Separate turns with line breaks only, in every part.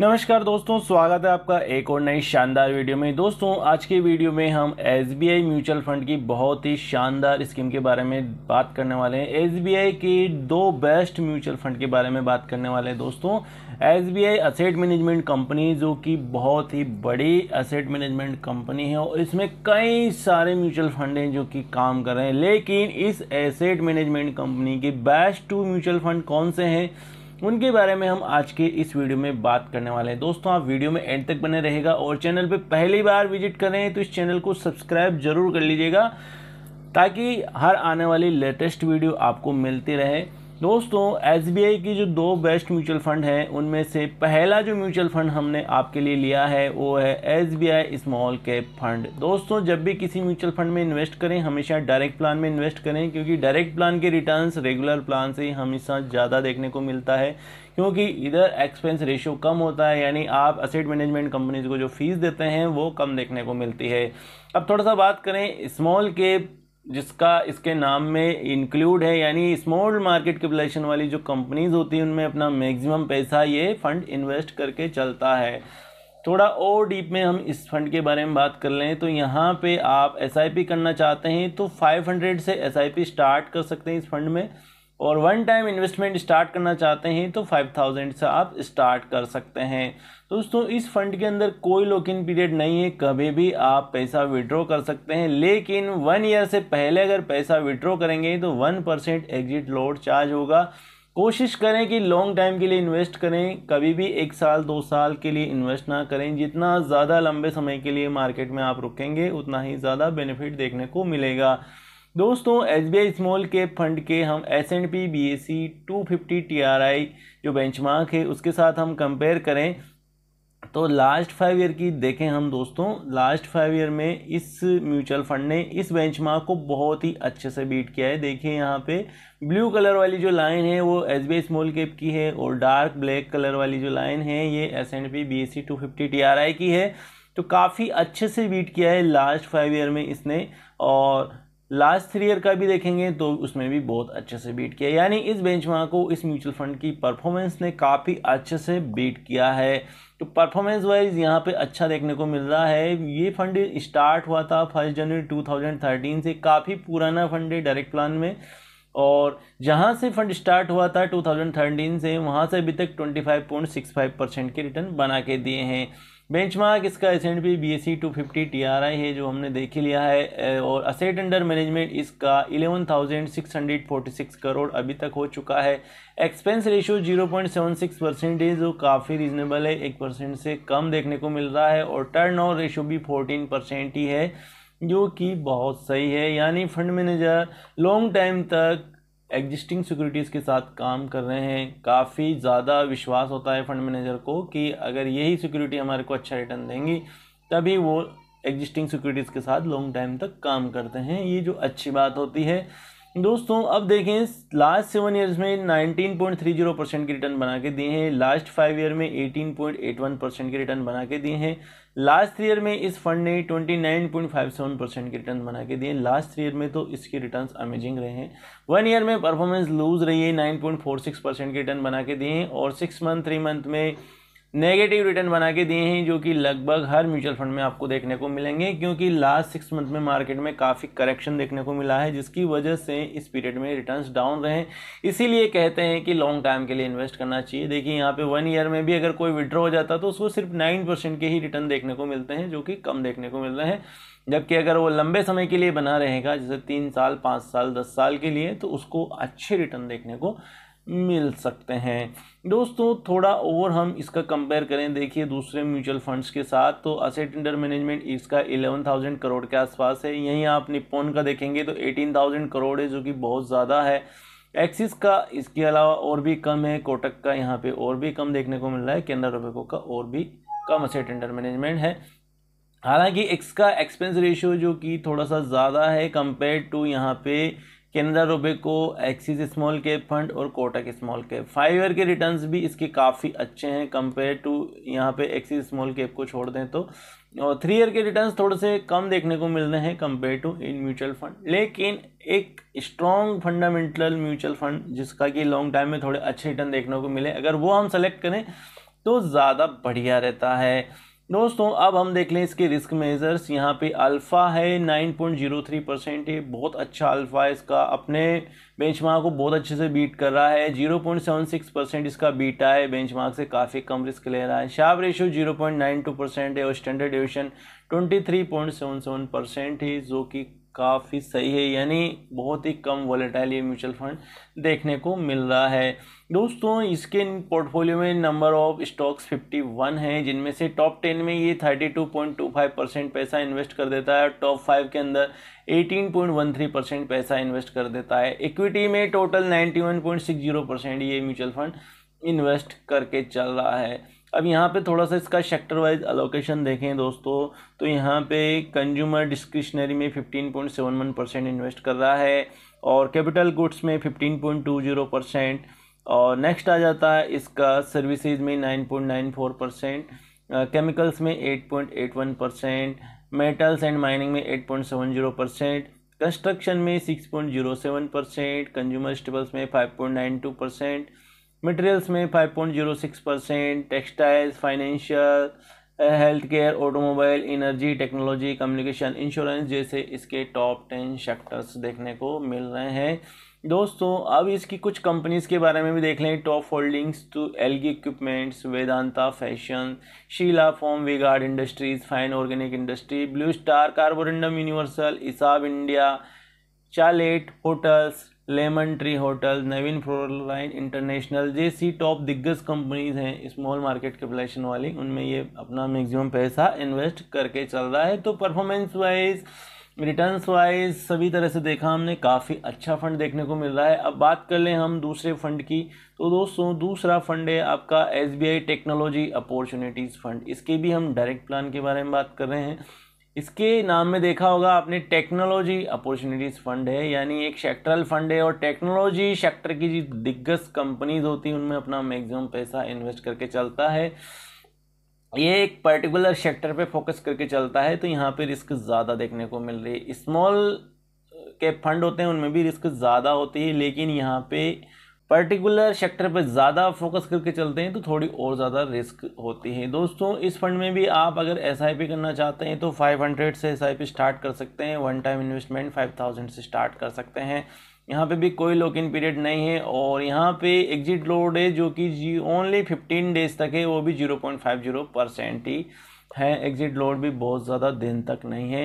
नमस्कार दोस्तों स्वागत है आपका एक और नई शानदार वीडियो में दोस्तों आज के वीडियो में हम एस म्यूचुअल फंड की बहुत ही शानदार स्कीम के बारे में बात करने वाले हैं एस की दो बेस्ट म्यूचुअल फंड के बारे में बात करने वाले हैं दोस्तों S B I asset management company जो कि बहुत ही बड़ी असेट मैनेजमेंट कंपनी है और इसमें कई सारे म्यूचुअल फंड हैं जो कि काम कर रहे हैं लेकिन इस एसेट मैनेजमेंट कंपनी के बेस्ट टू म्यूचुअल फंड कौन से हैं उनके बारे में हम आज के इस वीडियो में बात करने वाले हैं दोस्तों आप वीडियो में एंड तक बने रहेगा और चैनल पे पहली बार विजिट करें तो इस चैनल को सब्सक्राइब जरूर कर लीजिएगा ताकि हर आने वाली लेटेस्ट वीडियो आपको मिलती रहे दोस्तों एस की जो दो बेस्ट म्यूचुअल फ़ंड हैं उनमें से पहला जो म्यूचुअल फ़ंड हमने आपके लिए लिया है वो है S B I small cap fund दोस्तों जब भी किसी म्यूचुअल फंड में इन्वेस्ट करें हमेशा डायरेक्ट प्लान में इन्वेस्ट करें क्योंकि डायरेक्ट प्लान के रिटर्न्स रेगुलर प्लान से ही हमेशा ज़्यादा देखने को मिलता है क्योंकि इधर एक्सपेंस रेशियो कम होता है यानी आप असेट मैनेजमेंट कंपनीज को जो फीस देते हैं वो कम देखने को मिलती है अब थोड़ा सा बात करें स्मॉल कैप जिसका इसके नाम में इंक्लूड है यानी स्मॉल मार्केट कैपिटलाइजेशन वाली जो कंपनीज होती हैं उनमें अपना मैक्सिमम पैसा ये फंड इन्वेस्ट करके चलता है थोड़ा और डीप में हम इस फंड के बारे में बात कर लें तो यहाँ पे आप एस करना चाहते हैं तो 500 से एस स्टार्ट कर सकते हैं इस फंड में और वन टाइम इन्वेस्टमेंट स्टार्ट करना चाहते हैं तो फाइव थाउजेंड से आप स्टार्ट कर सकते हैं दोस्तों इस फंड के अंदर कोई लॉक इन पीरियड नहीं है कभी भी आप पैसा विड्रॉ कर सकते हैं लेकिन वन ईयर से पहले अगर पैसा विड्रॉ करेंगे तो one percent exit load charge होगा कोशिश करें कि लॉन्ग टाइम के लिए इन्वेस्ट करें कभी भी एक साल दो साल के लिए इन्वेस्ट ना करें जितना ज़्यादा लंबे समय के लिए मार्केट में आप रुकेंगे उतना ही ज़्यादा बेनिफिट देखने को मिलेगा दोस्तों S B I small cap fund के हम S and P B S C two fifty T R I जो बेंचमार्क है उसके साथ हम कंपेयर करें तो लास्ट फाइव ईयर की देखें हम दोस्तों लास्ट फाइव ईयर में इस म्यूचुअल फंड ने इस बेंचमार्क को बहुत ही अच्छे से बीट किया है देखिए यहाँ पे ब्लू कलर वाली जो लाइन है वो एस बी स्मॉल कैप की है और डार्क ब्लैक कलर वाली जो लाइन है ये S and P B S C two fifty T R I की है तो काफ़ी अच्छे से बीट किया है लास्ट फाइव ईयर में इसने और लास्ट थ्री ईयर का भी देखेंगे तो उसमें भी बहुत अच्छे से बीट किया यानी इस बेंचमार्क को इस म्यूचुअल फंड की परफॉर्मेंस ने काफ़ी अच्छे से बीट किया है तो परफॉर्मेंस वाइज यहाँ पे अच्छा देखने को मिल रहा है ये फंड स्टार्ट हुआ था फर्स्ट जनवरी 2013 से काफ़ी पुराना फंड है डायरेक्ट प्लान में और जहाँ से फंड स्टार्ट हुआ था टू से वहाँ से अभी तक ट्वेंटी परसेंट के रिटर्न बना के दिए हैं बेंचमार्क इसका S and P B S C two fifty T R I है जो हमने देख ही लिया है और असेट अंडर मैनेजमेंट इसका eleven thousand six hundred forty six crore अभी तक हो चुका है expense ratio zero point seven six percent है जो काफ़ी रीजनेबल है एक परसेंट से कम देखने को मिल रहा है और टर्न ओवर रेशियो भी फोर्टीन परसेंट ही है जो कि बहुत सही है यानी फंड मैनेजर लॉन्ग टाइम तक एग्जिस्टिंग सिक्योरिटीज़ के साथ काम कर रहे हैं काफ़ी ज़्यादा विश्वास होता है फंड मैनेजर को कि अगर यही सिक्योरिटी हमारे को अच्छा रिटर्न देंगी तभी वो एग्जिस्टिंग सिक्योरिटीज़ के साथ लॉन्ग टाइम तक काम करते हैं ये जो अच्छी बात होती है दोस्तों अब देखें लास्ट सेवन ईयर्स में 19.30 परसेंट के रिटर्न बना के दिए हैं लास्ट फाइव ईयर में 18.81 परसेंट के रिटर्न बना के दिए हैं लास्ट थ्री ईयर में इस फंड ने 29.57 परसेंट के रिटर्न बना के दिए लास्ट थ्री ईयर में तो इसके रिटर्न्स अमेजिंग रहे हैं वन ईयर में परफॉर्मेंस लूज रही है सिक्स परसेंट के रिटर्न बना के दिए हैं और सिक्स मंथ थ्री मंथ में नेगेटिव रिटर्न बना के दिए हैं जो कि लगभग हर म्यूचुअल फंड में आपको देखने को मिलेंगे क्योंकि लास्ट सिक्स मंथ में मार्केट में काफ़ी करेक्शन देखने को मिला है जिसकी वजह से इस पीरियड में रिटर्न्स डाउन रहे इसीलिए कहते हैं कि लॉन्ग टाइम के लिए इन्वेस्ट करना चाहिए देखिए यहाँ पे वन ईयर में भी अगर कोई विड्रॉ हो जाता तो उसको सिर्फ नाइन परसेंट के ही रिटर्न देखने को मिलते हैं जो कि कम देखने को मिल रहे हैं जबकि अगर वो लंबे समय के लिए बना रहेगा जैसे तीन साल पाँच साल दस साल के लिए तो उसको अच्छे रिटर्न देखने को मिल सकते हैं दोस्तों थोड़ा और हम इसका कंपेयर करें देखिए दूसरे म्यूचुअल फंड्स के साथ तो असेट इंडर मैनेजमेंट इसका एलेवन थाउजेंड करोड़ के आसपास है यहीं आप निपोन का देखेंगे तो एटीन थाउजेंड करोड़ है जो कि बहुत ज़्यादा है एक्सिस का इसके अलावा और भी कम है कोटक का यहाँ पे और भी कम देखने को मिल रहा है केनरा रोबेको का और भी कम असेट इंडर मैनेजमेंट है हालांकि इसका एक्सपेंस रेशियो जो कि थोड़ा सा ज़्यादा है कंपेयर टू यहाँ पे रुपये को एक्सिस स्मॉल कैप फंड और Kotak small cap five year के रिटर्न्स भी इसके काफ़ी अच्छे हैं कंपेयर टू यहाँ पे एक्सिस स्मॉल कैप को छोड़ दें तो और थ्री ईयर के रिटर्न्स थोड़े से कम देखने को मिल रहे हैं compare to in mutual fund लेकिन एक स्ट्रॉन्ग फंडामेंटल म्यूचुअल फंड जिसका कि लॉन्ग टाइम में थोड़े अच्छे रिटर्न देखने को मिले अगर वो हम सेलेक्ट करें तो ज़्यादा बढ़िया रहता है दोस्तों अब हम देख लें इसके रिस्क मेजर्स यहाँ पे अल्फ़ा है 9.03 परसेंट है बहुत अच्छा अल्फ़ा है इसका अपने बेंचमार्क को बहुत अच्छे से बीट कर रहा है 0.76 परसेंट इसका बीटा है बेंचमार्क से काफ़ी कम रिस्क ले रहा है शार्प नाइन 0.92 परसेंट है और स्टैंडर्ड एविशन 23.77 परसेंट है जो कि काफ़ी सही है यानी बहुत ही कम वॉलेटाइल ये म्यूचुअल फंड देखने को मिल रहा है दोस्तों इसके पोर्टफोलियो में नंबर ऑफ स्टॉक्स 51 हैं जिनमें से टॉप 10 में ये 32.25 परसेंट पैसा इन्वेस्ट कर देता है और टॉप 5 के अंदर 18.13 परसेंट पैसा इन्वेस्ट कर देता है इक्विटी में टोटल 91.60 परसेंट ये म्यूचुअल फंड इन्वेस्ट करके चल रहा है अब यहाँ पे थोड़ा सा इसका सेक्टर वाइज अलोकेशन देखें दोस्तों तो यहाँ पे कंज्यूमर डिस्क्रिशनरी में 15.71 परसेंट इन्वेस्ट कर रहा है और कैपिटल गुड्स में 15.20 परसेंट और नेक्स्ट आ जाता है इसका सर्विसेज में 9.94 परसेंट केमिकल्स में 8.81 परसेंट मेटल्स एंड माइनिंग में 8.70 परसेंट कंस्ट्रक्शन में 6.07 परसेंट कंज्यूमर स्टेबल्स में 5.92 परसेंट मटेरियल्स में 5.06 percent textiles financial health care automobile energy technology communication insurance जैसे इसके टॉप टेन सेक्टर्स देखने को मिल रहे हैं दोस्तों अब इसकी कुछ कंपनीज़ के बारे में भी देख लें top holdings to Elgi equipments Vedanta fashion Sheela foam V-Guard industries fine organic industry Blue Star Carborundum Universal ESAB India Chalet hotels Lemon Tree hotel Navin fluorine international जैसी टॉप दिग्गज कंपनीज हैं स्मॉल मार्केट कैपिटलाइजेशन वाली उनमें ये अपना मैक्सिमम पैसा इन्वेस्ट करके चल रहा है तो परफॉर्मेंस वाइज रिटर्न वाइज सभी तरह से देखा हमने काफ़ी अच्छा फंड देखने को मिल रहा है अब बात कर लें हम दूसरे फंड की तो दोस्तों दूसरा फंड है आपका एस टेक्नोलॉजी अपॉर्चुनिटीज़ फंड इसके भी हम डायरेक्ट प्लान के बारे में बात कर रहे हैं इसके नाम में देखा होगा आपने टेक्नोलॉजी अपॉर्चुनिटीज़ फंड है यानी एक सेक्टरल फंड है और टेक्नोलॉजी सेक्टर की जो दिग्गज कंपनीज होती हैं उनमें अपना मैक्सिमम पैसा इन्वेस्ट करके चलता है ये एक पर्टिकुलर सेक्टर पे फोकस करके चलता है तो यहाँ पे रिस्क ज़्यादा देखने को मिल रही है स्मॉल के फंड होते हैं उनमें भी रिस्क ज़्यादा होती है लेकिन यहाँ पे पर्टिकुलर सेक्टर पर ज़्यादा फोकस करके चलते हैं तो थोड़ी और ज़्यादा रिस्क होती है दोस्तों इस फंड में भी आप अगर एस करना चाहते हैं तो 500 से एस स्टार्ट कर सकते हैं वन टाइम इन्वेस्टमेंट 5000 से स्टार्ट कर सकते हैं यहाँ पे भी कोई लॉक इन पीरियड नहीं है और यहाँ पे एग्जिट लोड है जो कि जी ओनली फिफ्टीन डेज तक है वो भी जीरो परसेंट ही है एग्जिट लोड भी बहुत ज़्यादा दिन तक नहीं है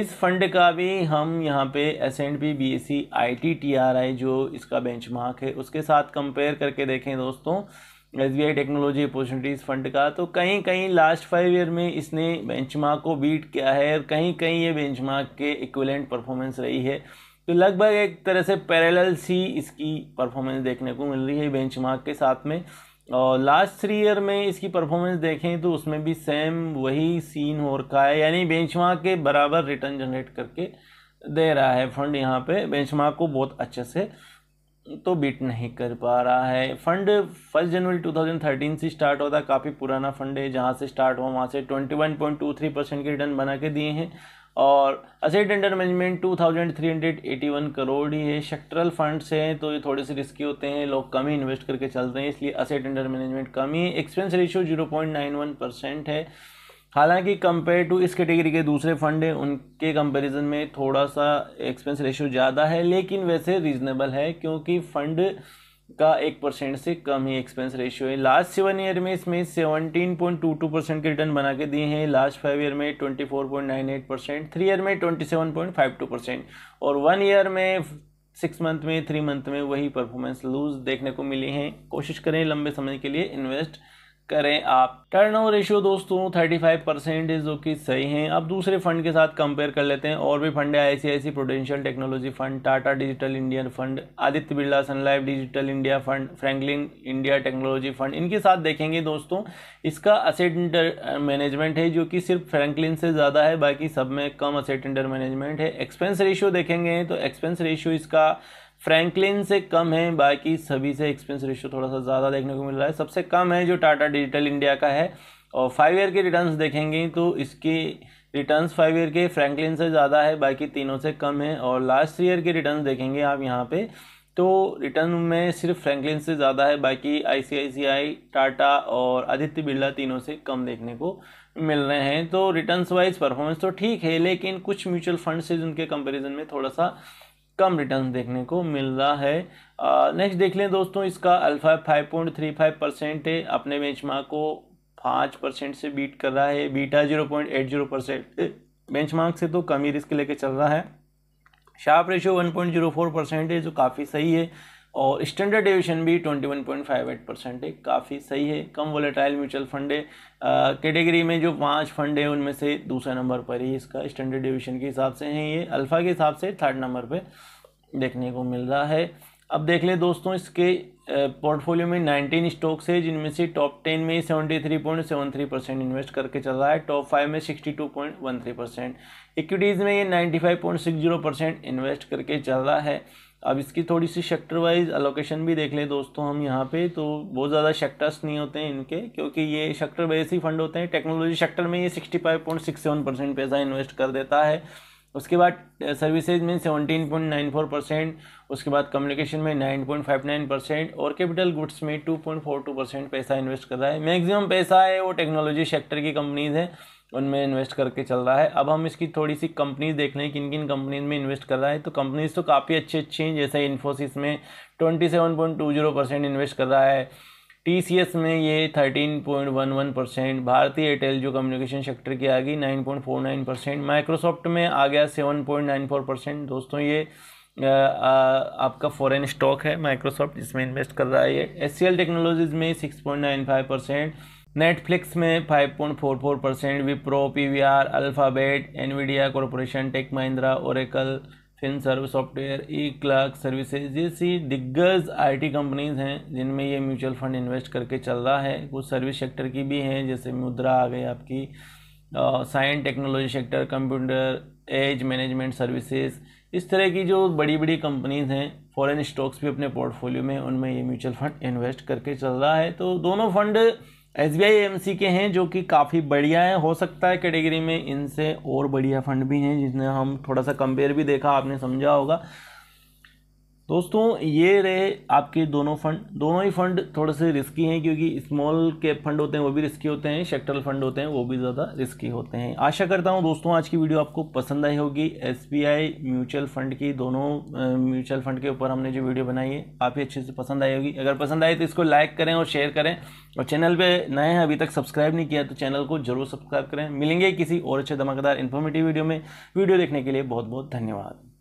इस फंड का भी हम यहाँ पे S and P B S C I T T R I जो इसका बेंचमार्क है उसके साथ कंपेयर करके देखें दोस्तों S B I technology opportunities fund का तो कहीं कहीं लास्ट फाइव ईयर में इसने बेंचमार्क को बीट किया है और कहीं कहीं ये बेंचमार्क के इक्वलेंट परफॉर्मेंस रही है तो लगभग एक तरह से पैरेलल सी इसकी परफॉर्मेंस देखने को मिल रही है बेंचमार्क के साथ में और लास्ट थ्री ईयर में इसकी परफॉर्मेंस देखें तो उसमें भी सेम वही सीन हो रखा है यानी बेंचमार्क के बराबर रिटर्न जनरेट करके दे रहा है फंड यहाँ पे बेंचमार्क को बहुत अच्छे से तो बीट नहीं कर पा रहा है फंड फर्स्ट जनवरी 2013 से स्टार्ट होता है काफ़ी पुराना फंड है जहाँ से स्टार्ट हुआ वहाँ से 21.23 परसेंट के रिटर्न बना के दिए हैं और असेट अंडर मैनेजमेंट 2381 करोड़ ही है सेक्टरल फंड्स हैं तो ये थोड़े से रिस्की होते हैं लोग कम ही इन्वेस्ट करके चलते हैं इसलिए असेट अंडर मैनेजमेंट कम ही एक्सपेंस रेशियो 0.91 परसेंट है हालांकि कंपेयर टू इस कैटेगरी के दूसरे फंड हैं उनके कंपैरिजन में थोड़ा सा एक्सपेंस रेशियो ज़्यादा है लेकिन वैसे रीजनेबल है क्योंकि फंड का एक परसेंट से कम ही एक्सपेंस रेशियो है लास्ट सेवन ईयर में इसमें seventeen point two two percent के रिटर्न बना के दिए हैं लास्ट फाइव ईयर में twenty four point nine eight percent three year में twenty seven point five two percent और वन ईयर में सिक्स मंथ में थ्री मंथ में वही परफॉर्मेंस लूज देखने को मिली है कोशिश करें लंबे समय के लिए इन्वेस्ट करें आप टर्न ओवर रेशियो दोस्तों 35 परसेंट जो कि सही है अब दूसरे फंड के साथ कंपेयर कर लेते हैं और भी फंड है ICIC Prudential technology fund Tata digital Indian fund Aditya Birla Sun Life digital India fund Franklin India technology fund इनके साथ देखेंगे दोस्तों इसका असेट इंटर मैनेजमेंट है जो कि सिर्फ फ्रेंकलिन से ज़्यादा है बाकी सब में कम असेट इंटर मैनेजमेंट है एक्सपेंस रेशियो देखेंगे तो एक्सपेंस रेशियो इसका फ्रैंकलिन से कम है बाकी सभी से एक्सपेंस रेशियो थोड़ा सा ज़्यादा देखने को मिल रहा है सबसे कम है जो टाटा डिजिटल इंडिया का है और फाइव ईयर के रिटर्न्स देखेंगे तो इसके रिटर्न्स फाइव ईयर के फ्रैंकलिन से ज़्यादा है बाकी तीनों से कम है और लास्ट ईयर के रिटर्न्स देखेंगे आप यहाँ पे तो रिटर्न में सिर्फ फ्रैंकलिन से ज़्यादा है बाकी आईसीआईसीआई टाटा और आदित्य बिरला तीनों से कम देखने को मिल रहे हैं तो रिटर्न्स वाइज परफॉर्मेंस तो ठीक है लेकिन कुछ म्यूचुअल फंड से उनके कंपैरिजन में थोड़ा सा कम रिटर्न देखने को मिल रहा है नेक्स्ट देख लें दोस्तों इसका alpha five point three five percent है अपने बेंचमार्क को पाँच परसेंट से बीट कर रहा है beta zero point eight zero percent mark से तो कम ही रिस्क लेके चल रहा है sharpe ratio one point zero four percent है जो काफ़ी सही है और स्टैंडर्ड एविएशन भी twenty one point five eight percent है काफ़ी सही है कम वोलेटाइल म्यूचुअल फंड है कैटेगरी में जो पांच फंड है उनमें से दूसरे नंबर पर ही इसका स्टैंडर्ड एविएशन के हिसाब से है ये अल्फ़ा के हिसाब से थर्ड नंबर पर देखने को मिल रहा है अब देख ले दोस्तों इसके पोर्टफोलियो में 19 स्टॉक्स है जिनमें से टॉप 10 में 73.73 परसेंट इन्वेस्ट करके चल रहा है टॉप 5 में 62.13 परसेंट इक्विटीज़ में ये 95.60 परसेंट इन्वेस्ट करके चल रहा है अब इसकी थोड़ी सी सेक्टर वाइज अलोकेशन भी देख लें दोस्तों हम यहाँ पे तो बहुत ज़्यादा सेक्टर्स नहीं होते हैं इनके क्योंकि ये सेक्टर वाइज ही फंड होते हैं टेक्नोलॉजी सेक्टर में ये sixty five point six seven percent पैसा इन्वेस्ट कर देता है उसके बाद सर्विसेज में 17.94 परसेंट उसके बाद कम्युनिकेशन में 9.59 परसेंट और कैपिटल गुड्स में 2.42 परसेंट पैसा इन्वेस्ट कर रहा है मैक्सिमम पैसा है वो टेक्नोलॉजी सेक्टर की कंपनीज हैं उनमें इन्वेस्ट करके चल रहा है अब हम इसकी थोड़ी सी कंपनीज देख लें किन किन कंपनीज में इन्वेस्ट कर रहा है तो कंपनीज तो काफ़ी अच्छी अच्छी हैं जैसे इन्फोसिस में twenty seven point two zero percent invest कर रहा है टी में ये 13.11 परसेंट भारतीय एयरटेल जो कम्युनिकेशन सेक्टर की आ गई 9.49 परसेंट माइक्रोसॉफ्ट में आ गया 7.94 परसेंट दोस्तों ये आ, आ, आपका फॉरेन स्टॉक है माइक्रोसॉफ्ट जिसमें इन्वेस्ट कर रहा है ये एस टेक्नोलॉजीज़ में 6.95 परसेंट नेटफ्लिक्स में 5.44 percent Wipro P V R Alphabet Nvidia corporation tech Mahindra Oracle fin serv software eClerx services जैसी दिग्गज आईटी कंपनीज हैं जिनमें ये म्यूचुअल फंड इन्वेस्ट करके चल रहा है कुछ सर्विस सेक्टर की भी हैं जैसे मुद्रा आ गई आपकी science technology sector computer age management services इस तरह की जो बड़ी बड़ी कंपनीज हैं फॉरेन स्टॉक्स भी अपने पोर्टफोलियो में उनमें ये म्यूचुअल फंड इन्वेस्ट करके चल रहा है तो दोनों fund S B I M C के हैं जो कि काफ़ी बढ़िया है हो सकता है कैटेगरी में इनसे और बढ़िया फंड भी हैं जिसने हम थोड़ा सा कंपेयर भी देखा आपने समझा होगा दोस्तों ये रहे आपके दोनों फंड दोनों ही फंड थोड़े से रिस्की हैं क्योंकि स्मॉल कैप फंड होते हैं वो भी रिस्की होते हैं सेक्टरल फंड होते हैं वो भी ज़्यादा रिस्की होते हैं आशा करता हूँ दोस्तों आज की वीडियो आपको पसंद आई होगी एस म्यूचुअल फंड की दोनों म्यूचुअल फंड के ऊपर हमने जो वीडियो बनाई है काफ़ी अच्छे से पसंद आई होगी अगर पसंद आए तो इसको लाइक करें और शेयर करें और चैनल पर नए हैं अभी तक सब्सक्राइब नहीं किया तो चैनल को जरूर सब्सक्राइब करें मिलेंगे किसी और अच्छे धमाकेदार इन्फॉर्मेटिव वीडियो में वीडियो देखने के लिए बहुत बहुत धन्यवाद